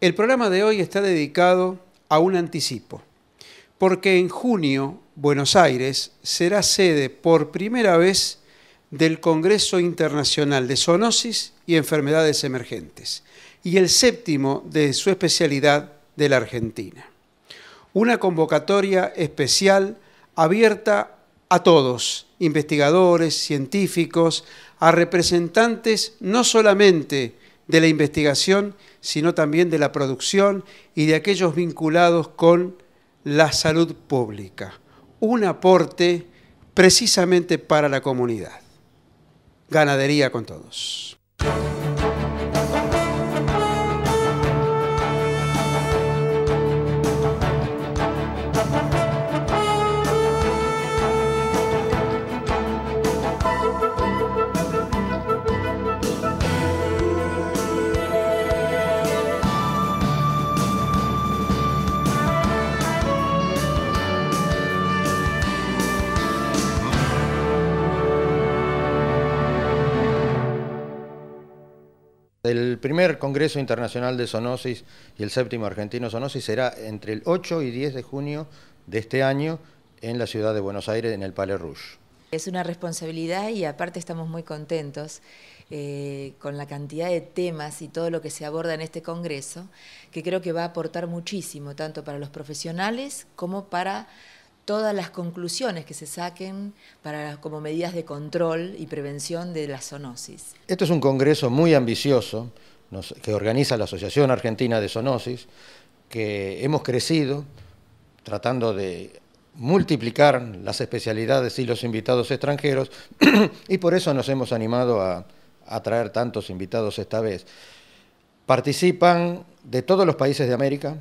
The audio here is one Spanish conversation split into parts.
El programa de hoy está dedicado a un anticipo, porque en junio Buenos Aires será sede por primera vez del Congreso Internacional de Zoonosis y Enfermedades Emergentes, y el séptimo de su especialidad de la Argentina. Una convocatoria especial abierta a todos, investigadores, científicos, a representantes no solamente de la investigación, sino también de la producción y de aquellos vinculados con la salud pública. Un aporte precisamente para la comunidad. Ganadería con todos. El primer Congreso Internacional de Zoonosis y el séptimo argentino Zoonosis será entre el 8 y 10 de junio de este año en la ciudad de Buenos Aires, en el Palais Rouge. Es una responsabilidad y aparte estamos muy contentos eh, con la cantidad de temas y todo lo que se aborda en este Congreso, que creo que va a aportar muchísimo, tanto para los profesionales como para todas las conclusiones que se saquen para, como medidas de control y prevención de la zoonosis. Esto es un congreso muy ambicioso que organiza la Asociación Argentina de Zoonosis, que hemos crecido tratando de multiplicar las especialidades y los invitados extranjeros, y por eso nos hemos animado a, a traer tantos invitados esta vez. Participan de todos los países de América,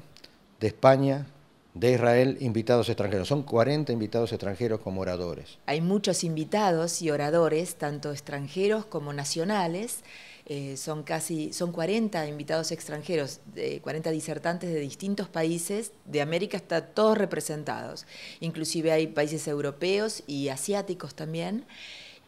de España, de Israel invitados extranjeros. Son 40 invitados extranjeros como oradores. Hay muchos invitados y oradores, tanto extranjeros como nacionales. Eh, son casi son 40 invitados extranjeros, 40 disertantes de distintos países, de América está todos representados, inclusive hay países europeos y asiáticos también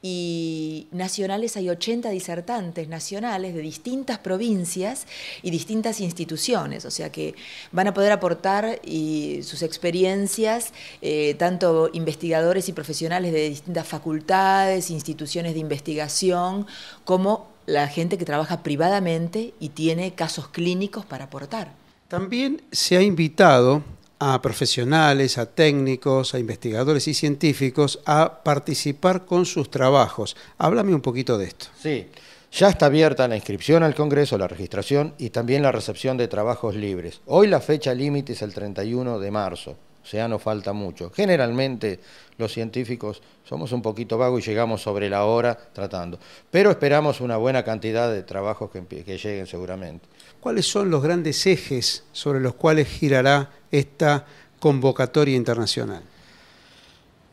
y nacionales hay 80 disertantes nacionales de distintas provincias y distintas instituciones, o sea que van a poder aportar sus experiencias, eh, tanto investigadores y profesionales de distintas facultades, instituciones de investigación, como la gente que trabaja privadamente y tiene casos clínicos para aportar. También se ha invitado a profesionales, a técnicos, a investigadores y científicos a participar con sus trabajos. Háblame un poquito de esto. Sí, ya está abierta la inscripción al Congreso, la registración y también la recepción de trabajos libres. Hoy la fecha límite es el 31 de marzo o sea, no falta mucho. Generalmente los científicos somos un poquito vagos y llegamos sobre la hora tratando, pero esperamos una buena cantidad de trabajos que, que lleguen seguramente. ¿Cuáles son los grandes ejes sobre los cuales girará esta convocatoria internacional?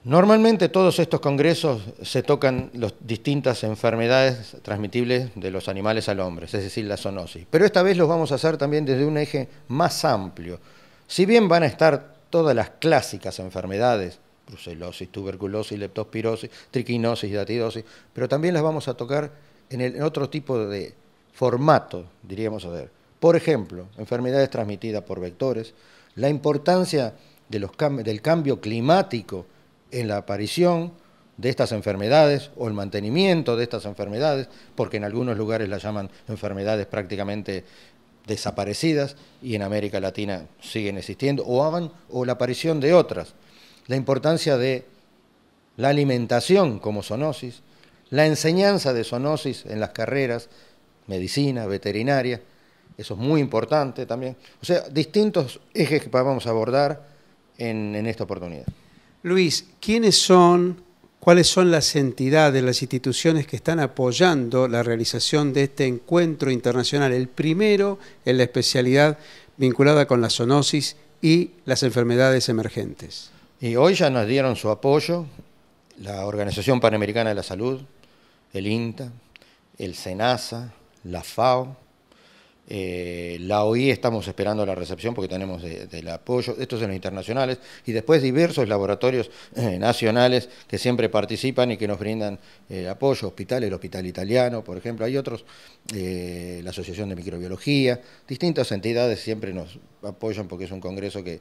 Normalmente todos estos congresos se tocan las distintas enfermedades transmitibles de los animales al hombre, es decir, la zoonosis. Pero esta vez los vamos a hacer también desde un eje más amplio. Si bien van a estar todas las clásicas enfermedades, brucelosis, tuberculosis, leptospirosis, triquinosis, datidosis, pero también las vamos a tocar en, otro tipo de formato, diríamos a ver. Por ejemplo, enfermedades transmitidas por vectores, la importancia del cambio climático en la aparición de estas enfermedades o el mantenimiento de estas enfermedades, porque en algunos lugares las llaman enfermedades prácticamente desaparecidas y en América Latina siguen existiendo, o hagan, o la aparición de otras. La importancia de la alimentación como zoonosis, la enseñanza de zoonosis en las carreras, medicina, veterinaria, eso es muy importante también. O sea, distintos ejes que vamos a abordar en esta oportunidad. Luis, ¿quiénes son cuáles son las entidades, las instituciones que están apoyando la realización de este encuentro internacional, el primero en la especialidad vinculada con la zoonosis y las enfermedades emergentes. Y hoy ya nos dieron su apoyo la Organización Panamericana de la Salud, el INTA, el SENASA, la FAO, eh, la OI estamos esperando la recepción porque tenemos del apoyo, estos son los internacionales, y después diversos laboratorios eh, nacionales que siempre participan y que nos brindan eh, apoyo, hospitales, el Hospital Italiano, por ejemplo, hay otros, la Asociación de Microbiología, distintas entidades siempre nos apoyan porque es un congreso que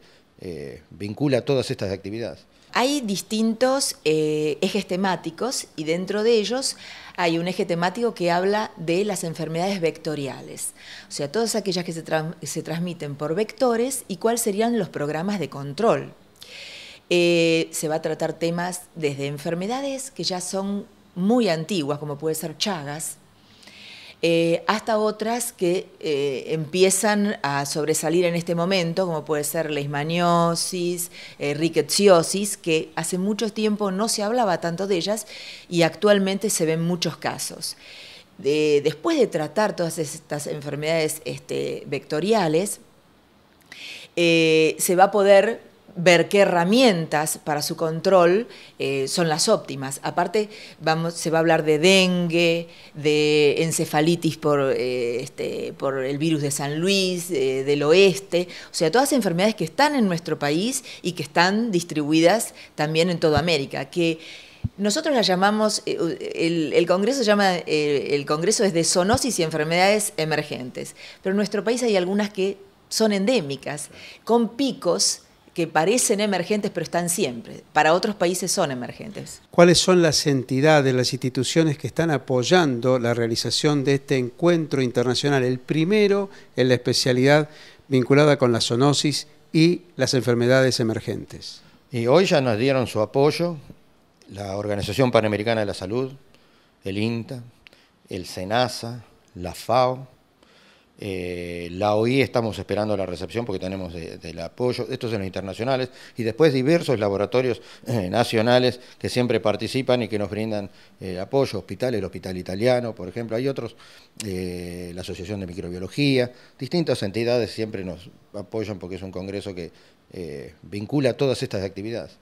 vincula todas estas actividades. Hay distintos eh, ejes temáticos y dentro de ellos hay un eje temático que habla de las enfermedades vectoriales, o sea, todas aquellas que se, transmiten por vectores y cuáles serían los programas de control. Eh, se va a tratar temas desde enfermedades que ya son muy antiguas, como puede ser Chagas, eh, hasta otras que eh, empiezan a sobresalir en este momento, como puede ser la ismaniosis, eh, rickettsiosis, que hace mucho tiempo no se hablaba tanto de ellas y actualmente se ven muchos casos. después de tratar todas estas enfermedades este, vectoriales, se va a poder ver qué herramientas para su control eh, son las óptimas. Aparte, vamos, se va a hablar de dengue, de encefalitis por, eh, este, por el virus de San Luis, eh, del oeste, o sea, todas enfermedades que están en nuestro país y que están distribuidas también en toda América, que nosotros las llamamos, el, Congreso llama, el Congreso es de zoonosis y enfermedades emergentes, pero en nuestro país hay algunas que son endémicas, con picos que parecen emergentes pero están siempre. Para otros países son emergentes. ¿Cuáles son las entidades, las instituciones que están apoyando la realización de este encuentro internacional? El primero en la especialidad vinculada con la zoonosis y las enfermedades emergentes. Y hoy ya nos dieron su apoyo la Organización Panamericana de la Salud, el INTA, el SENASA, la FAO, eh, la OI estamos esperando la recepción porque tenemos del apoyo, estos son los internacionales, y después diversos laboratorios eh, nacionales que siempre participan y que nos brindan eh, apoyo, hospitales, el Hospital Italiano, por ejemplo, hay otros, la Asociación de Microbiología, distintas entidades siempre nos apoyan porque es un congreso que vincula todas estas actividades.